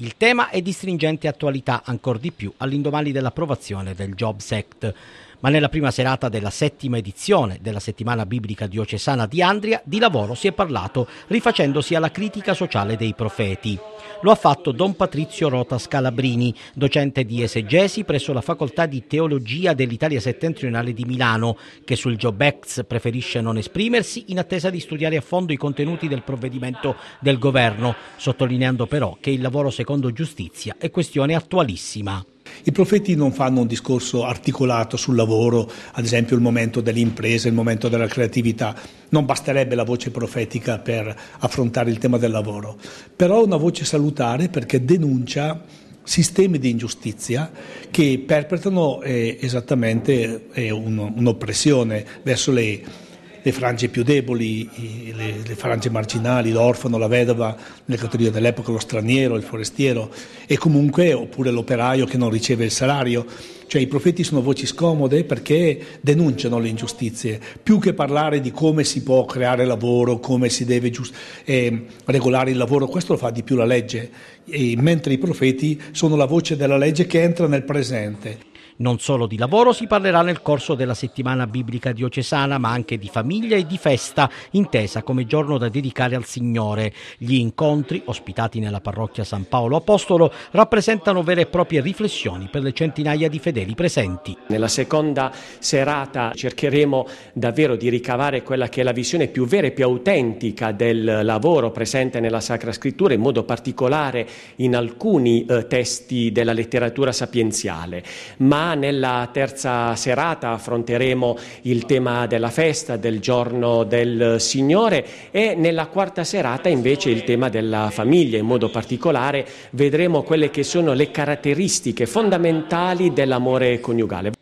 Il tema è di stringente attualità, ancora di più all'indomani dell'approvazione del Jobs Act. Ma nella prima serata della settima edizione della settimana biblica diocesana di Andria di lavoro si è parlato rifacendosi alla critica sociale dei profeti. Lo ha fatto Don Patrizio Rota Scalabrini, docente di esegesi presso la Facoltà di Teologia dell'Italia Settentrionale di Milano, che sul Job Act preferisce non esprimersi in attesa di studiare a fondo i contenuti del provvedimento del governo, sottolineando però che il lavoro secondo secondo Giustizia è questione attualissima. I profeti non fanno un discorso articolato sul lavoro, ad esempio il momento dell'impresa, il momento della creatività. Non basterebbe la voce profetica per affrontare il tema del lavoro, però è una voce salutare perché denuncia sistemi di ingiustizia che perpetrano eh, esattamente eh, un, un'oppressione verso le le frange più deboli, le, le frange marginali, l'orfano, la vedova, nelle categorie dell'epoca, lo straniero, il forestiero e comunque oppure l'operaio che non riceve il salario. Cioè i profeti sono voci scomode perché denunciano le ingiustizie, più che parlare di come si può creare lavoro, come si deve giust- eh, regolare il lavoro, questo lo fa di più la legge, e, mentre i profeti sono la voce della legge che entra nel presente. Non solo di lavoro si parlerà nel corso della settimana biblica diocesana, ma anche di famiglia e di festa, intesa come giorno da dedicare al Signore. Gli incontri, ospitati nella parrocchia San Paolo Apostolo, rappresentano vere e proprie riflessioni per le centinaia di fedeli presenti. Nella seconda serata cercheremo davvero di ricavare quella che è la visione più vera e più autentica del lavoro presente nella Sacra Scrittura, in modo particolare in alcuni eh, testi della letteratura sapienziale, ma nella terza serata affronteremo il tema della festa, del giorno del Signore e nella quarta serata invece il tema della famiglia. In modo particolare vedremo quelle che sono le caratteristiche fondamentali dell'amore coniugale.